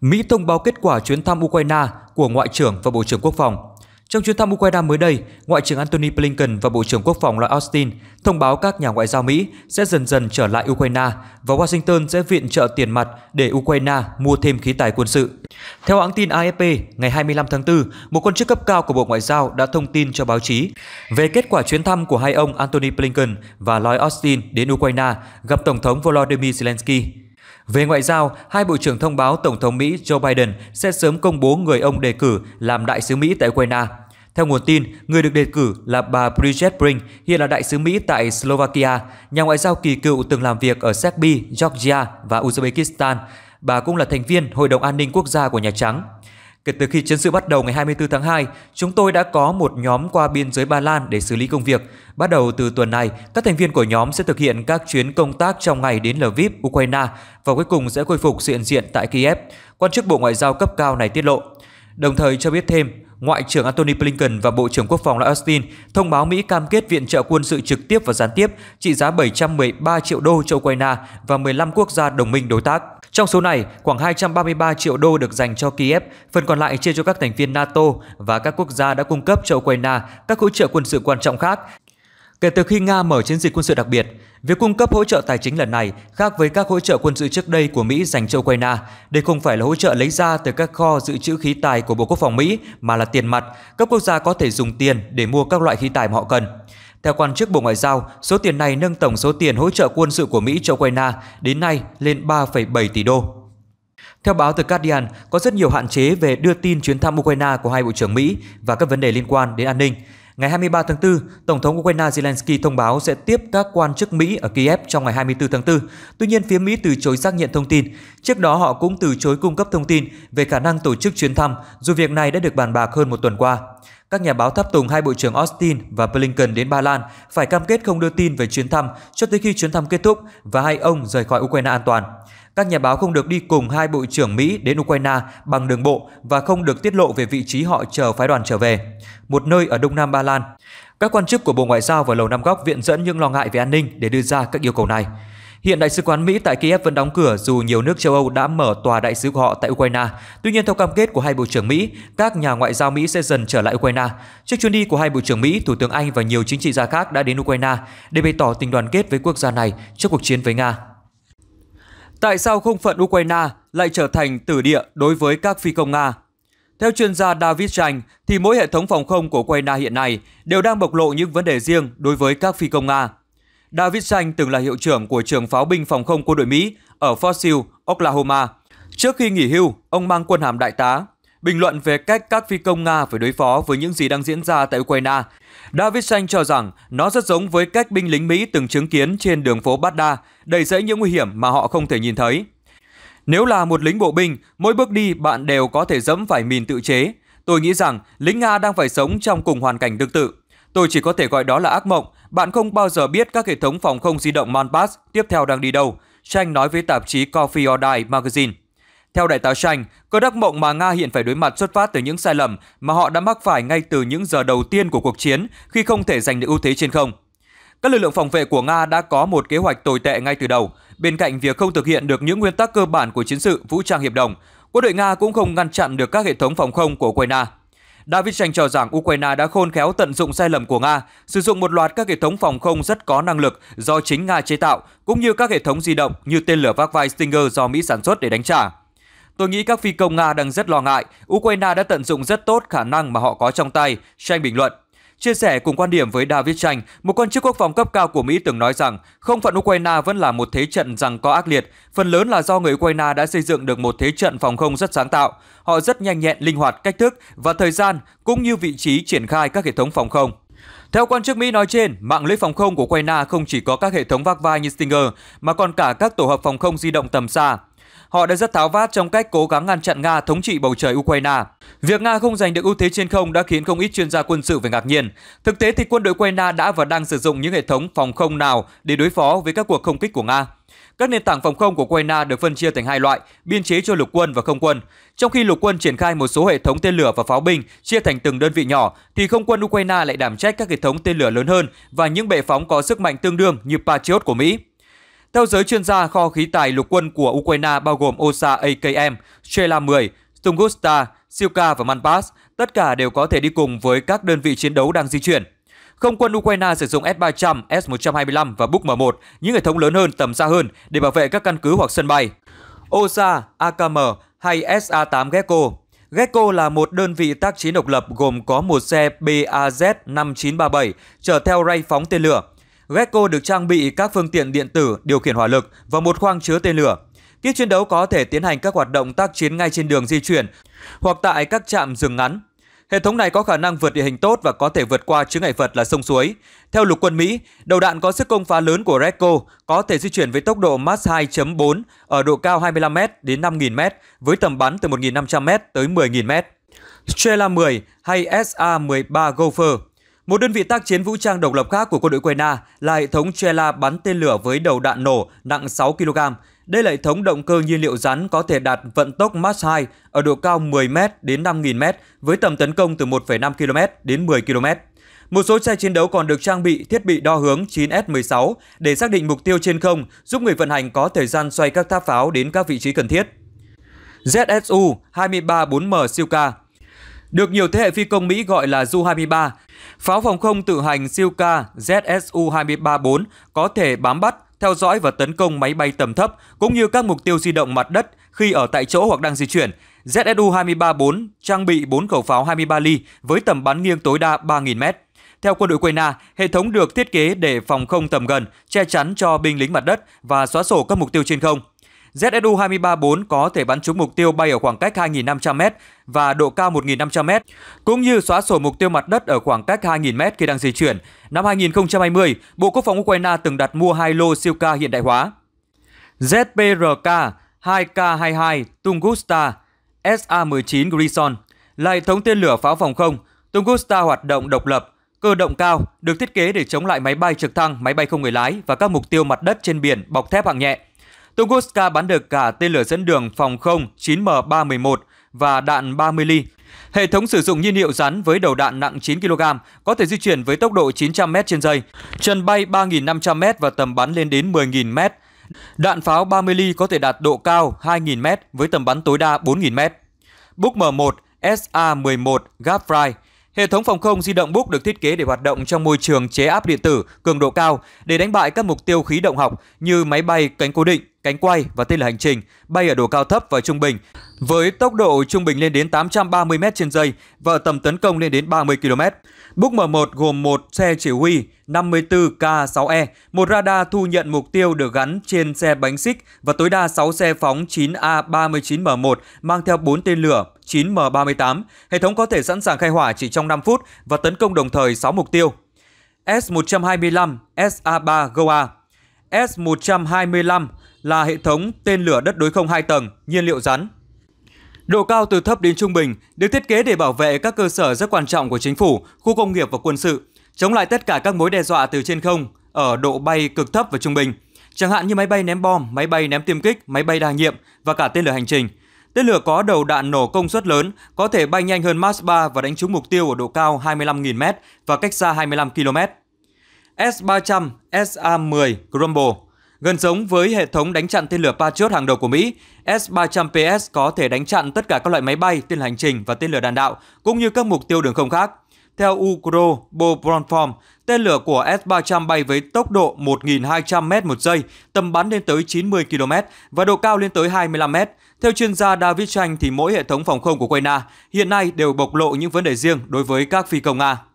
Mỹ thông báo kết quả chuyến thăm Ukraine của Ngoại trưởng và Bộ trưởng Quốc phòng. Trong chuyến thăm Ukraine mới đây, Ngoại trưởng Antony Blinken và Bộ trưởng Quốc phòng Lloyd Austin thông báo các nhà ngoại giao Mỹ sẽ dần dần trở lại Ukraine và Washington sẽ viện trợ tiền mặt để Ukraine mua thêm khí tài quân sự. Theo hãng tin AFP, ngày 25 tháng 4, một quan chức cấp cao của Bộ Ngoại giao đã thông tin cho báo chí về kết quả chuyến thăm của hai ông Antony Blinken và Lloyd Austin đến Ukraine gặp Tổng thống Volodymyr Zelensky. Về ngoại giao, hai bộ trưởng thông báo Tổng thống Mỹ Joe Biden sẽ sớm công bố người ông đề cử làm đại sứ Mỹ tại Ukraine. Theo nguồn tin, người được đề cử là bà Bridget Brink, hiện là đại sứ Mỹ tại Slovakia, nhà ngoại giao kỳ cựu từng làm việc ở Serbia, Georgia và Uzbekistan. Bà cũng là thành viên Hội đồng An ninh Quốc gia của Nhà Trắng. Kể từ khi chiến sự bắt đầu ngày 24 tháng 2, chúng tôi đã có một nhóm qua biên giới Ba Lan để xử lý công việc. Bắt đầu từ tuần này, các thành viên của nhóm sẽ thực hiện các chuyến công tác trong ngày đến Lviv, Ukraine và cuối cùng sẽ khôi phục sự hiện diện tại Kiev, quan chức Bộ Ngoại giao cấp cao này tiết lộ. Đồng thời cho biết thêm, Ngoại trưởng Antony Blinken và Bộ trưởng Quốc phòng Lloyd Austin thông báo Mỹ cam kết viện trợ quân sự trực tiếp và gián tiếp trị giá 713 triệu đô cho Ukraine và 15 quốc gia đồng minh đối tác. Trong số này, khoảng 233 triệu đô được dành cho Kiev, phần còn lại chia cho các thành viên NATO và các quốc gia đã cung cấp cho Ukraine các hỗ trợ quân sự quan trọng khác Kể từ khi Nga mở chiến dịch quân sự đặc biệt, việc cung cấp hỗ trợ tài chính lần này khác với các hỗ trợ quân sự trước đây của Mỹ dành cho Ukraine. Đây không phải là hỗ trợ lấy ra từ các kho dự trữ khí tài của Bộ Quốc phòng Mỹ mà là tiền mặt, các quốc gia có thể dùng tiền để mua các loại khí tài mà họ cần. Theo quan chức Bộ Ngoại giao, số tiền này nâng tổng số tiền hỗ trợ quân sự của Mỹ cho Ukraine đến nay lên 3,7 tỷ đô. Theo báo The Guardian, có rất nhiều hạn chế về đưa tin chuyến thăm Ukraine của hai bộ trưởng Mỹ và các vấn đề liên quan đến an ninh. Ngày 23 tháng 4, Tổng thống Ukraine Zelensky thông báo sẽ tiếp các quan chức Mỹ ở Kiev trong ngày 24 tháng 4. Tuy nhiên, phía Mỹ từ chối xác nhận thông tin. Trước đó, họ cũng từ chối cung cấp thông tin về khả năng tổ chức chuyến thăm, dù việc này đã được bàn bạc hơn một tuần qua. Các nhà báo tháp tùng hai Bộ trưởng Austin và Blinken đến Ba Lan phải cam kết không đưa tin về chuyến thăm cho tới khi chuyến thăm kết thúc và hai ông rời khỏi Ukraine an toàn. Các nhà báo không được đi cùng hai bộ trưởng Mỹ đến Ukraine bằng đường bộ và không được tiết lộ về vị trí họ chờ phái đoàn trở về, một nơi ở Đông Nam Ba Lan. Các quan chức của Bộ Ngoại giao và Lầu Năm Góc viện dẫn những lo ngại về an ninh để đưa ra các yêu cầu này. Hiện Đại sứ quán Mỹ tại Kiev vẫn đóng cửa dù nhiều nước châu Âu đã mở tòa đại sứ của họ tại Ukraine. Tuy nhiên, theo cam kết của hai Bộ trưởng Mỹ, các nhà ngoại giao Mỹ sẽ dần trở lại Ukraine. Trước chuyến đi của hai Bộ trưởng Mỹ, Thủ tướng Anh và nhiều chính trị gia khác đã đến Ukraine để bày tỏ tình đoàn kết với quốc gia này trước cuộc chiến với Nga. Tại sao không phận Ukraine lại trở thành tử địa đối với các phi công Nga? Theo chuyên gia David Chanh, thì mỗi hệ thống phòng không của Ukraine hiện nay đều đang bộc lộ những vấn đề riêng đối với các phi công Nga. David Chanh từng là hiệu trưởng của trường pháo binh phòng không quân đội Mỹ ở Fort Sill, Oklahoma. Trước khi nghỉ hưu, ông mang quân hàm đại tá Bình luận về cách các phi công Nga phải đối phó với những gì đang diễn ra tại Ukraine, David Xanh cho rằng nó rất giống với cách binh lính Mỹ từng chứng kiến trên đường phố Baghdad, đầy rẫy những nguy hiểm mà họ không thể nhìn thấy. Nếu là một lính bộ binh, mỗi bước đi bạn đều có thể dẫm phải mìn tự chế. Tôi nghĩ rằng lính Nga đang phải sống trong cùng hoàn cảnh tương tự. Tôi chỉ có thể gọi đó là ác mộng, bạn không bao giờ biết các hệ thống phòng không di động Manpass tiếp theo đang đi đâu, Tranh nói với tạp chí Coffee or Die Magazine. Theo đại tá Tranh, cơn đắc mộng mà Nga hiện phải đối mặt xuất phát từ những sai lầm mà họ đã mắc phải ngay từ những giờ đầu tiên của cuộc chiến khi không thể giành được ưu thế trên không. Các lực lượng phòng vệ của Nga đã có một kế hoạch tồi tệ ngay từ đầu. Bên cạnh việc không thực hiện được những nguyên tắc cơ bản của chiến sự vũ trang hiệp đồng, quân đội Nga cũng không ngăn chặn được các hệ thống phòng không của Ukraine. David Tranh cho rằng Ukraine đã khôn khéo tận dụng sai lầm của Nga, sử dụng một loạt các hệ thống phòng không rất có năng lực do chính Nga chế tạo, cũng như các hệ thống di động như tên lửa vác vai Stinger do Mỹ sản xuất để đánh trả. Tôi nghĩ các phi công Nga đang rất lo ngại, Ukraine đã tận dụng rất tốt khả năng mà họ có trong tay, Tranh bình luận. Chia sẻ cùng quan điểm với David Chanh, một quan chức quốc phòng cấp cao của Mỹ từng nói rằng không phận Ukraine vẫn là một thế trận rằng có ác liệt, phần lớn là do người Ukraine đã xây dựng được một thế trận phòng không rất sáng tạo. Họ rất nhanh nhẹn, linh hoạt cách thức và thời gian, cũng như vị trí triển khai các hệ thống phòng không. Theo quan chức Mỹ nói trên, mạng lưới phòng không của Ukraine không chỉ có các hệ thống vác vai như Stinger mà còn cả các tổ hợp phòng không di động tầm xa họ đã rất tháo vát trong cách cố gắng ngăn chặn Nga thống trị bầu trời Ukraine. Việc Nga không giành được ưu thế trên không đã khiến không ít chuyên gia quân sự phải ngạc nhiên. Thực tế thì quân đội Ukraine đã và đang sử dụng những hệ thống phòng không nào để đối phó với các cuộc không kích của Nga. Các nền tảng phòng không của Ukraine được phân chia thành hai loại, biên chế cho lục quân và không quân. Trong khi lục quân triển khai một số hệ thống tên lửa và pháo binh chia thành từng đơn vị nhỏ, thì không quân Ukraine lại đảm trách các hệ thống tên lửa lớn hơn và những bệ phóng có sức mạnh tương đương như Patriot của Mỹ. Theo giới chuyên gia, kho khí tài lục quân của Ukraine bao gồm Osa AKM, Strela 10, Tungusta, Silka và Manpas, tất cả đều có thể đi cùng với các đơn vị chiến đấu đang di chuyển. Không quân Ukraine sử dụng S-300, S-125 và Buk M1, những hệ thống lớn hơn tầm xa hơn để bảo vệ các căn cứ hoặc sân bay. OSA, AKM hay SA-8 Gecko Gecko là một đơn vị tác chiến độc lập gồm có một xe BAZ-5937 chở theo ray phóng tên lửa, Gecko được trang bị các phương tiện điện tử điều khiển hỏa lực và một khoang chứa tên lửa. Kiếp chiến đấu có thể tiến hành các hoạt động tác chiến ngay trên đường di chuyển hoặc tại các trạm dừng ngắn. Hệ thống này có khả năng vượt địa hình tốt và có thể vượt qua chướng ngại vật là sông suối. Theo lục quân Mỹ, đầu đạn có sức công phá lớn của Redco có thể di chuyển với tốc độ Mach 2.4 ở độ cao 25m đến 5.000m với tầm bắn từ 1.500m tới 10.000m. Strela 10 hay SA-13 Gopher một đơn vị tác chiến vũ trang độc lập khác của quân đội Ukraine là hệ thống Chela bắn tên lửa với đầu đạn nổ nặng 6 kg. Đây là hệ thống động cơ nhiên liệu rắn có thể đạt vận tốc Mach 2 ở độ cao 10m đến 5.000m với tầm tấn công từ 1,5 km đến 10 km. Một số xe chiến đấu còn được trang bị thiết bị đo hướng 9S16 để xác định mục tiêu trên không, giúp người vận hành có thời gian xoay các tháp pháo đến các vị trí cần thiết. ZSU 234M Siêu Được nhiều thế hệ phi công Mỹ gọi là Su-23, Pháo phòng không tự hành siêu ca zsu 23 4 có thể bám bắt, theo dõi và tấn công máy bay tầm thấp cũng như các mục tiêu di động mặt đất khi ở tại chỗ hoặc đang di chuyển. zsu 23 4 trang bị 4 khẩu pháo 23 ly với tầm bắn nghiêng tối đa 3.000m. Theo quân đội Ukraine, hệ thống được thiết kế để phòng không tầm gần, che chắn cho binh lính mặt đất và xóa sổ các mục tiêu trên không. ZSU-23-4 có thể bắn trúng mục tiêu bay ở khoảng cách 2.500m và độ cao 1.500m, cũng như xóa sổ mục tiêu mặt đất ở khoảng cách 2.000m khi đang di chuyển. Năm 2020, Bộ Quốc phòng Ukraine từng đặt mua hai lô siêu ca hiện đại hóa. ZPRK 2K22 Tungusta SA-19 Grison là hệ thống tên lửa pháo phòng không. Tungusta hoạt động độc lập, cơ động cao, được thiết kế để chống lại máy bay trực thăng, máy bay không người lái và các mục tiêu mặt đất trên biển bọc thép hạng nhẹ. Tunguska bắn được cả tên lửa dẫn đường phòng không 9M311 và đạn 30 ly. Hệ thống sử dụng nhiên liệu rắn với đầu đạn nặng 9 kg, có thể di chuyển với tốc độ 900 m trên giây, trần bay 3.500 m và tầm bắn lên đến 10.000 m. Đạn pháo 30 ly có thể đạt độ cao 2.000 m với tầm bắn tối đa 4.000 m. Buk M1 SA-11 Gapfly Hệ thống phòng không di động Buk được thiết kế để hoạt động trong môi trường chế áp điện tử cường độ cao để đánh bại các mục tiêu khí động học như máy bay cánh cố định, cánh quay và tên lửa hành trình, bay ở độ cao thấp và trung bình. Với tốc độ trung bình lên đến 830 m trên giây và tầm tấn công lên đến 30 km. Buk M1 gồm một xe chỉ huy 54K6E, một radar thu nhận mục tiêu được gắn trên xe bánh xích và tối đa 6 xe phóng 9A39M1 mang theo 4 tên lửa 9M38. Hệ thống có thể sẵn sàng khai hỏa chỉ trong 5 phút và tấn công đồng thời 6 mục tiêu. S-125 SA-3 Goa S-125 là hệ thống tên lửa đất đối không 2 tầng, nhiên liệu rắn, Độ cao từ thấp đến trung bình được thiết kế để bảo vệ các cơ sở rất quan trọng của chính phủ, khu công nghiệp và quân sự, chống lại tất cả các mối đe dọa từ trên không ở độ bay cực thấp và trung bình, chẳng hạn như máy bay ném bom, máy bay ném tiêm kích, máy bay đa nhiệm và cả tên lửa hành trình. Tên lửa có đầu đạn nổ công suất lớn, có thể bay nhanh hơn Mach 3 và đánh trúng mục tiêu ở độ cao 25.000m và cách xa 25 km. S-300, SA-10 Grumble Gần giống với hệ thống đánh chặn tên lửa Patriot hàng đầu của Mỹ, S-300PS có thể đánh chặn tất cả các loại máy bay, tên lửa hành trình và tên lửa đạn đạo, cũng như các mục tiêu đường không khác. Theo Ukro Bobronform, tên lửa của S-300 bay với tốc độ 1.200m một giây, tầm bắn lên tới 90 km và độ cao lên tới 25m. Theo chuyên gia David Chanh thì mỗi hệ thống phòng không của Ukraine hiện nay đều bộc lộ những vấn đề riêng đối với các phi công Nga.